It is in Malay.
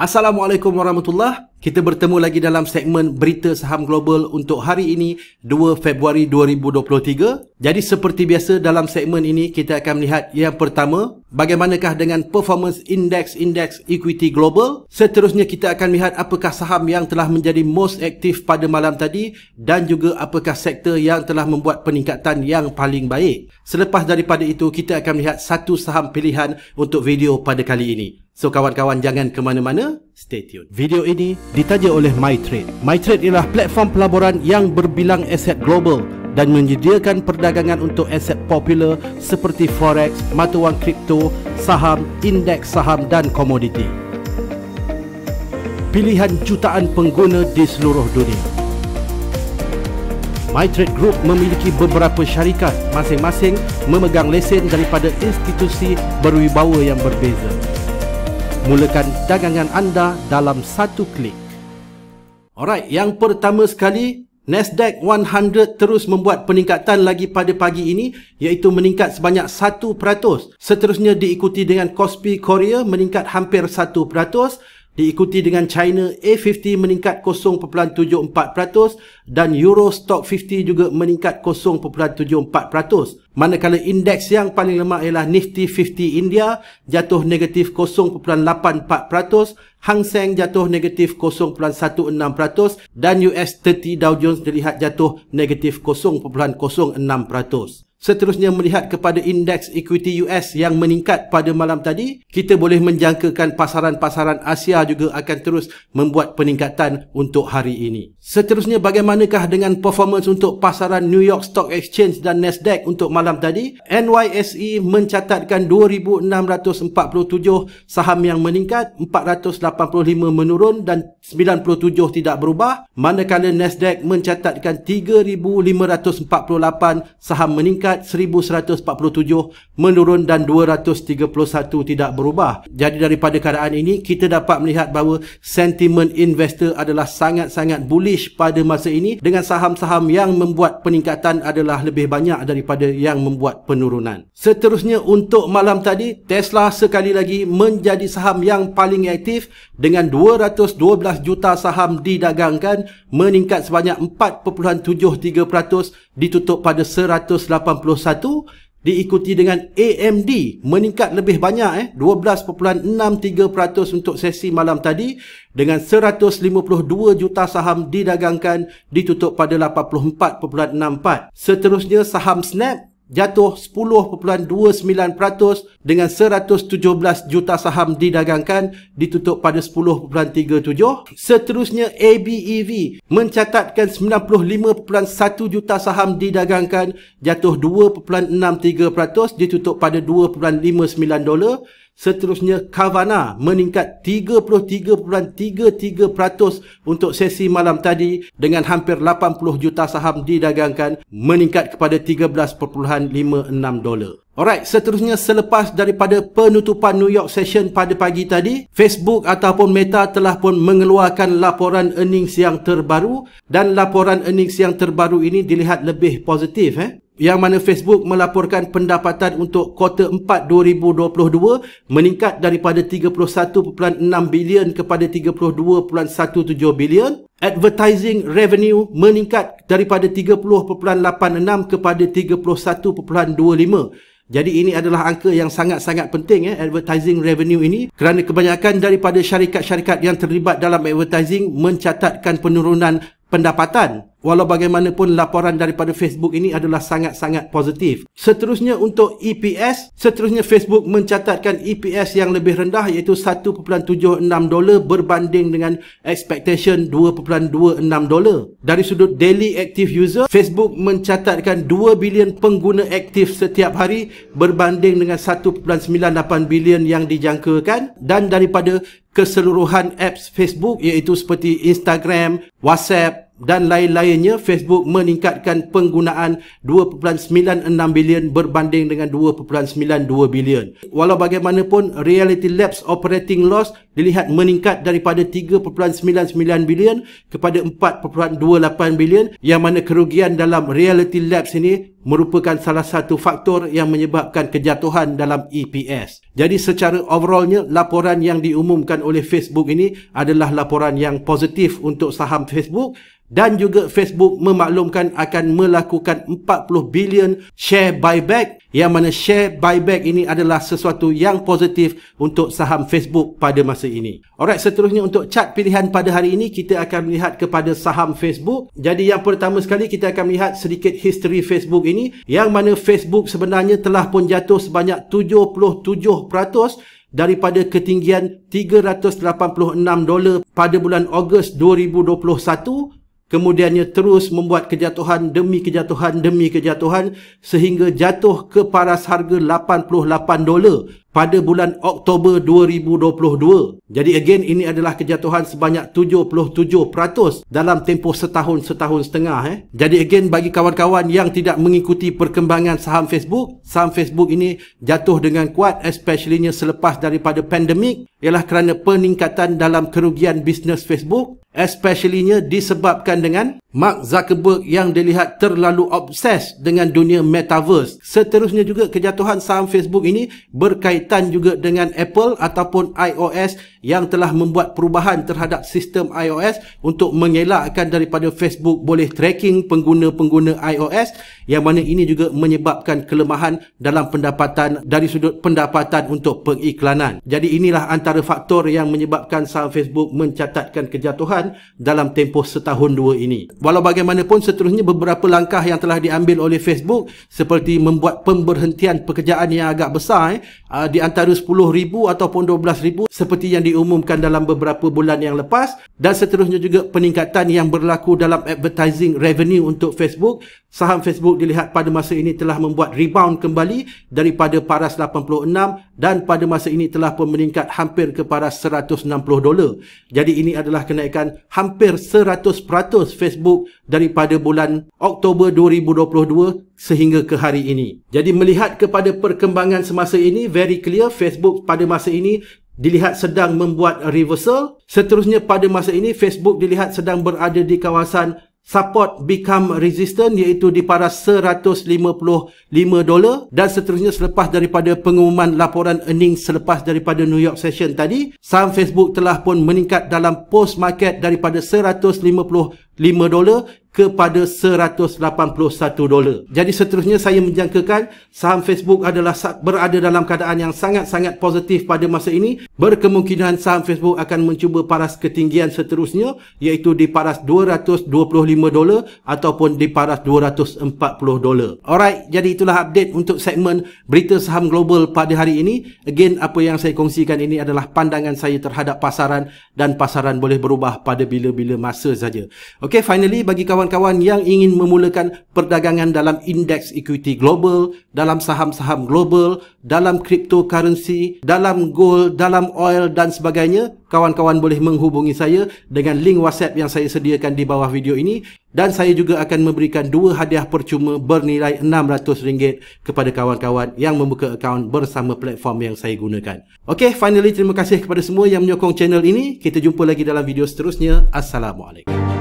Assalamualaikum warahmatullahi kita bertemu lagi dalam segmen Berita Saham Global untuk hari ini 2 Februari 2023. Jadi seperti biasa dalam segmen ini kita akan melihat yang pertama bagaimanakah dengan performance index index equity global. Seterusnya kita akan lihat apakah saham yang telah menjadi most active pada malam tadi dan juga apakah sektor yang telah membuat peningkatan yang paling baik. Selepas daripada itu kita akan melihat satu saham pilihan untuk video pada kali ini. So kawan-kawan jangan ke mana-mana. Stay tuned. Video ini ditaja oleh MyTrade. MyTrade ialah platform pelaburan yang berbilang aset global dan menyediakan perdagangan untuk aset popular seperti forex, mata wang kripto, saham, indeks saham dan komoditi. Pilihan jutaan pengguna di seluruh dunia. MyTrade Group memiliki beberapa syarikat masing-masing memegang lesen daripada institusi berwibawa yang berbeza. Mulakan dagangan anda dalam satu klik. Alright, yang pertama sekali, Nasdaq 100 terus membuat peningkatan lagi pada pagi ini iaitu meningkat sebanyak 1%. Seterusnya diikuti dengan Kospi Korea meningkat hampir 1% diikuti dengan China A50 meningkat 0.74% dan Euro Stock 50 juga meningkat 0.74%. Manakala indeks yang paling lemah ialah Nifty 50 India jatuh negatif 0.84%, Hang Seng jatuh negatif 0.16% dan US 30 Dow Jones dilihat jatuh negatif 0.06% seterusnya melihat kepada indeks equity US yang meningkat pada malam tadi, kita boleh menjangkakan pasaran-pasaran Asia juga akan terus membuat peningkatan untuk hari ini. Seterusnya bagaimanakah dengan performance untuk pasaran New York Stock Exchange dan Nasdaq untuk malam tadi? NYSE mencatatkan 2647 saham yang meningkat, 485 menurun dan 97 tidak berubah, manakala Nasdaq mencatatkan 3548 saham meningkat peringkat 1147 menurun dan 231 tidak berubah. Jadi daripada keadaan ini kita dapat melihat bahawa sentimen investor adalah sangat-sangat bullish pada masa ini dengan saham-saham yang membuat peningkatan adalah lebih banyak daripada yang membuat penurunan. Seterusnya untuk malam tadi Tesla sekali lagi menjadi saham yang paling aktif dengan 212 juta saham didagangkan meningkat sebanyak 4.73% ditutup pada 2021 diikuti dengan AMD meningkat lebih banyak eh 12.63% untuk sesi malam tadi dengan 152 juta saham didagangkan ditutup pada 84.64 seterusnya saham Snap jatuh 10.29% dengan 117 juta saham didagangkan ditutup pada 10.37. Seterusnya ABEV mencatatkan 95.1 juta saham didagangkan jatuh 2.63% ditutup pada 2.59 dolar. Seterusnya Kavana meningkat 33.33% untuk sesi malam tadi dengan hampir 80 juta saham didagangkan meningkat kepada 13.56 dolar. Alright, seterusnya selepas daripada penutupan New York session pada pagi tadi, Facebook ataupun Meta telah pun mengeluarkan laporan earnings yang terbaru dan laporan earnings yang terbaru ini dilihat lebih positif eh yang mana Facebook melaporkan pendapatan untuk kuarter 4 2022 meningkat daripada 31.6 bilion kepada 32.17 bilion. Advertising revenue meningkat daripada 30.86 kepada 31.25. Jadi ini adalah angka yang sangat-sangat penting eh advertising revenue ini kerana kebanyakan daripada syarikat-syarikat yang terlibat dalam advertising mencatatkan penurunan pendapatan Walau bagaimanapun laporan daripada Facebook ini adalah sangat-sangat positif. Seterusnya untuk EPS, seterusnya Facebook mencatatkan EPS yang lebih rendah iaitu 1.76 dolar berbanding dengan expectation 2.26 dolar. Dari sudut daily active user, Facebook mencatatkan 2 bilion pengguna aktif setiap hari berbanding dengan 1.98 bilion yang dijangkakan dan daripada keseluruhan apps Facebook iaitu seperti Instagram, WhatsApp, dan lain-lainnya Facebook meningkatkan penggunaan 2.96 bilion berbanding dengan 2.92 bilion. Walau bagaimanapun Reality Labs operating loss dilihat meningkat daripada 3.99 bilion kepada 4.28 bilion yang mana kerugian dalam Reality Labs ini merupakan salah satu faktor yang menyebabkan kejatuhan dalam EPS. Jadi secara overallnya, laporan yang diumumkan oleh Facebook ini adalah laporan yang positif untuk saham Facebook dan juga Facebook memaklumkan akan melakukan 40 bilion share buyback yang mana share buyback ini adalah sesuatu yang positif untuk saham Facebook pada masa ini. Alright, seterusnya untuk cat pilihan pada hari ini kita akan melihat kepada saham Facebook. Jadi yang pertama sekali kita akan melihat sedikit history Facebook ini yang mana Facebook sebenarnya telah pun jatuh sebanyak 77% daripada ketinggian 386 dolar pada bulan Ogos 2021 kemudiannya terus membuat kejatuhan demi kejatuhan demi kejatuhan sehingga jatuh ke paras harga 88 dolar pada bulan Oktober 2022. Jadi again ini adalah kejatuhan sebanyak 77% dalam tempoh setahun setahun setengah eh. Jadi again bagi kawan-kawan yang tidak mengikuti perkembangan saham Facebook, saham Facebook ini jatuh dengan kuat especially selepas daripada pandemik ialah kerana peningkatan dalam kerugian bisnes Facebook especially disebabkan dengan Mark Zuckerberg yang dilihat terlalu obses dengan dunia metaverse. Seterusnya juga kejatuhan saham Facebook ini berkaitan juga dengan Apple ataupun iOS yang telah membuat perubahan terhadap sistem iOS untuk mengelakkan daripada Facebook boleh tracking pengguna-pengguna iOS yang mana ini juga menyebabkan kelemahan dalam pendapatan dari sudut pendapatan untuk pengiklanan. Jadi inilah antara faktor yang menyebabkan saham Facebook mencatatkan kejatuhan dalam tempoh setahun dua ini. Walau bagaimanapun seterusnya beberapa langkah yang telah diambil oleh Facebook seperti membuat pemberhentian pekerjaan yang agak besar eh, ah, di antara 10,000 ataupun 12,000 seperti yang diumumkan dalam beberapa bulan yang lepas dan seterusnya juga peningkatan yang berlaku dalam advertising revenue untuk Facebook saham Facebook dilihat pada masa ini telah membuat rebound kembali daripada paras 86 dan pada masa ini telah pun meningkat hampir ke paras 160 dolar. Jadi ini adalah kenaikan hampir 100% Facebook daripada bulan Oktober 2022 sehingga ke hari ini. Jadi melihat kepada perkembangan semasa ini, very clear Facebook pada masa ini dilihat sedang membuat reversal. Seterusnya pada masa ini Facebook dilihat sedang berada di kawasan support become resistant iaitu di paras 155 dolar dan seterusnya selepas daripada pengumuman laporan earning selepas daripada New York session tadi saham Facebook telah pun meningkat dalam post market daripada 150 5 dolar kepada 181 dolar. Jadi seterusnya saya menjangkakan saham Facebook adalah berada dalam keadaan yang sangat-sangat positif pada masa ini. Berkemungkinan saham Facebook akan mencuba paras ketinggian seterusnya iaitu di paras 225 dolar ataupun di paras 240 dolar. Alright, jadi itulah update untuk segmen berita saham global pada hari ini. Again, apa yang saya kongsikan ini adalah pandangan saya terhadap pasaran dan pasaran boleh berubah pada bila-bila masa saja. Okay. Okay, finally bagi kawan-kawan yang ingin memulakan perdagangan dalam indeks equity global, dalam saham-saham global, dalam cryptocurrency, dalam gold, dalam oil dan sebagainya, kawan-kawan boleh menghubungi saya dengan link WhatsApp yang saya sediakan di bawah video ini dan saya juga akan memberikan dua hadiah percuma bernilai RM600 kepada kawan-kawan yang membuka akaun bersama platform yang saya gunakan. Okay, finally terima kasih kepada semua yang menyokong channel ini. Kita jumpa lagi dalam video seterusnya. Assalamualaikum.